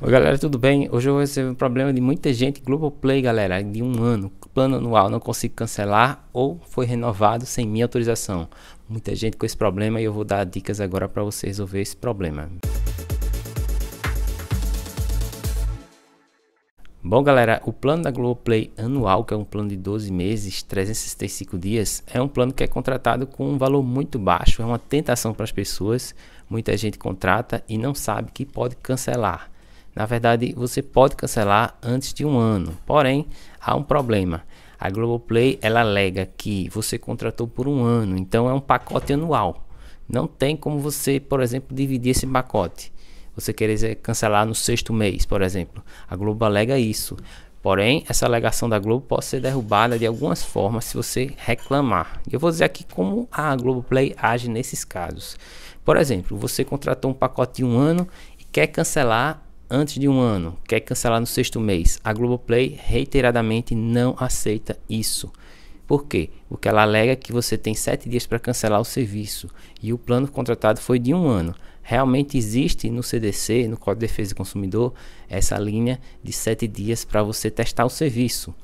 Oi galera, tudo bem? Hoje eu recebi um problema de muita gente, Globoplay galera, de um ano, plano anual, não consigo cancelar ou foi renovado sem minha autorização. Muita gente com esse problema e eu vou dar dicas agora para você resolver esse problema. Bom, galera, o plano da Globoplay anual, que é um plano de 12 meses, 365 dias, é um plano que é contratado com um valor muito baixo, é uma tentação para as pessoas. Muita gente contrata e não sabe que pode cancelar. Na verdade, você pode cancelar antes de um ano. Porém, há um problema. A Globoplay ela alega que você contratou por um ano, então é um pacote anual. Não tem como você, por exemplo, dividir esse pacote. Você querer cancelar no sexto mês, por exemplo. A Globo alega isso. Porém, essa alegação da Globo pode ser derrubada de algumas formas se você reclamar. Eu vou dizer aqui como a Globoplay age nesses casos. Por exemplo, você contratou um pacote de um ano e quer cancelar antes de um ano, quer cancelar no sexto mês. A Globoplay reiteradamente não aceita isso. Por quê? Porque ela alega que você tem sete dias para cancelar o serviço e o plano contratado foi de um ano. Realmente existe no CDC, no Código de Defesa do Consumidor, essa linha de sete dias para você testar o serviço.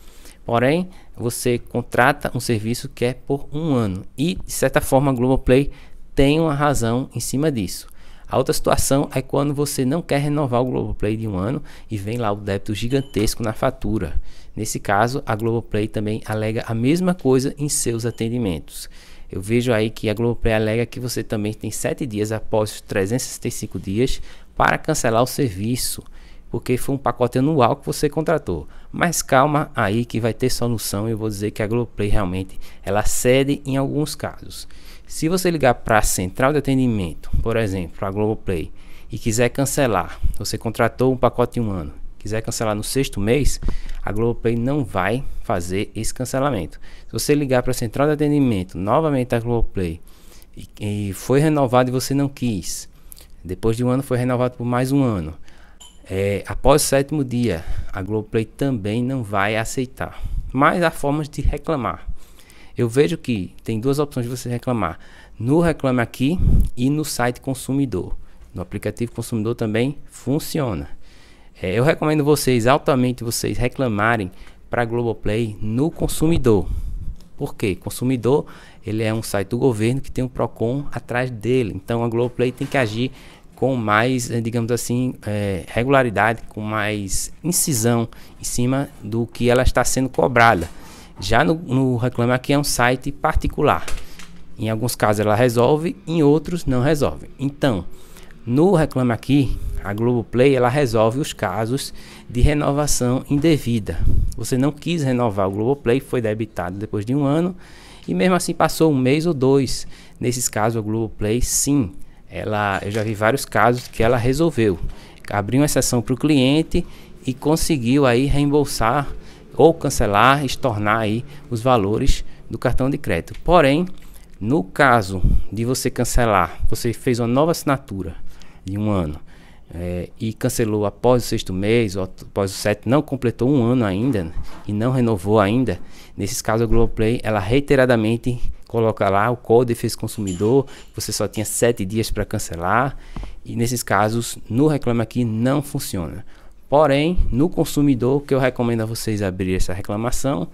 Porém, você contrata um serviço que é por um ano e, de certa forma, a Globoplay tem uma razão em cima disso. A outra situação é quando você não quer renovar o Globoplay de um ano e vem lá o débito gigantesco na fatura. Nesse caso, a Globoplay também alega a mesma coisa em seus atendimentos. Eu vejo aí que a Globoplay alega que você também tem 7 dias após os 365 dias para cancelar o serviço porque foi um pacote anual que você contratou. Mas calma aí que vai ter solução. Eu vou dizer que a Globoplay realmente ela cede em alguns casos. Se você ligar para a central de atendimento, por exemplo, a Globoplay, e quiser cancelar, você contratou um pacote em um ano, quiser cancelar no sexto mês, a Globoplay não vai fazer esse cancelamento. Se você ligar para a central de atendimento, novamente a Globoplay, e, e foi renovado e você não quis, depois de um ano foi renovado por mais um ano é, após o sétimo dia, a Globoplay também não vai aceitar. Mas há formas de reclamar. Eu vejo que tem duas opções de você reclamar: no Reclame Aqui e no site consumidor. No aplicativo consumidor também funciona. É, eu recomendo vocês altamente vocês reclamarem para a Globoplay no consumidor. Por quê? Consumidor, ele é um site do governo que tem um Procon atrás dele. Então a Globoplay tem que agir com mais, eh, digamos assim, é, regularidade, com mais incisão em cima do que ela está sendo cobrada. Já no, no Reclame Aqui é um site particular. Em alguns casos ela resolve, em outros não resolve. Então, no Reclame Aqui, a Globoplay ela resolve os casos de renovação indevida. Você não quis renovar o Globoplay, foi debitado depois de um ano, e mesmo assim passou um mês ou dois. Nesses casos, a Globoplay sim ela, eu já vi vários casos que ela resolveu. Abriu uma exceção para o cliente e conseguiu aí reembolsar ou cancelar, estornar aí os valores do cartão de crédito. Porém, no caso de você cancelar, você fez uma nova assinatura de um ano é, e cancelou após o sexto mês ou após o sete, não completou um ano ainda e não renovou ainda, nesses casos a Globoplay, ela reiteradamente coloca lá o Código de Defesa Consumidor, você só tinha sete dias para cancelar, e nesses casos, no Reclame Aqui não funciona. Porém, no consumidor, que eu recomendo a vocês abrir essa reclamação,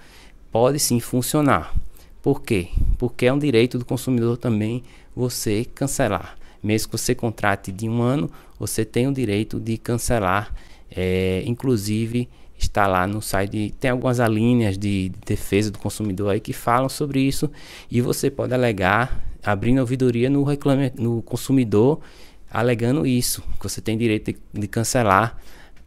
pode sim funcionar. Por quê? Porque é um direito do consumidor também você cancelar. Mesmo que você contrate de um ano, você tem o direito de cancelar, é, inclusive está lá no site. Tem algumas alíneas de, defesa do consumidor aí que falam sobre isso e você pode alegar, abrindo ouvidoria no, reclame, no consumidor, alegando isso, que você tem direito de, cancelar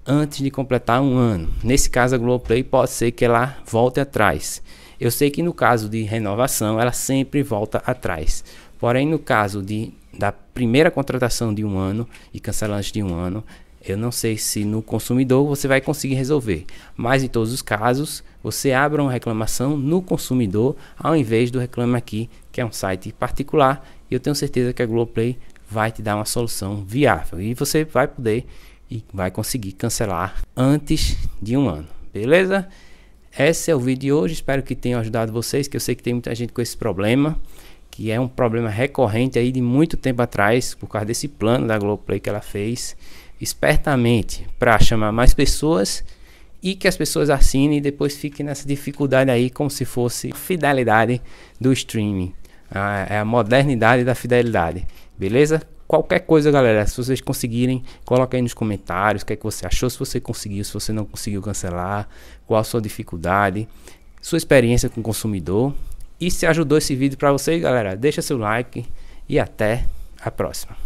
antes de completar um ano. Nesse caso, a Globoplay pode ser que ela volte atrás. Eu sei que no caso de renovação, ela sempre volta atrás. Porém, no caso de, da primeira contratação de um ano e antes de um ano, eu não sei se no consumidor você vai conseguir resolver, mas em todos os casos você abra uma reclamação no consumidor ao invés do Reclame Aqui, que é um site particular e eu tenho certeza que a Globoplay vai te dar uma solução viável e você vai poder e vai conseguir cancelar antes de um ano, beleza? Esse é o vídeo de hoje, espero que tenha ajudado vocês, que eu sei que tem muita gente com esse problema, que é um problema recorrente aí de muito tempo atrás, por causa desse plano da Globoplay que ela fez espertamente para chamar mais pessoas e que as pessoas assinem e depois fiquem nessa dificuldade aí como se fosse fidelidade do streaming. é a modernidade da fidelidade, beleza? Qualquer coisa, galera, se vocês conseguirem, coloca aí nos comentários o que, é que você achou, se você conseguiu, se você não conseguiu cancelar, qual a sua dificuldade, sua experiência com o consumidor. E se ajudou esse vídeo para vocês, galera, deixa seu like e até a próxima.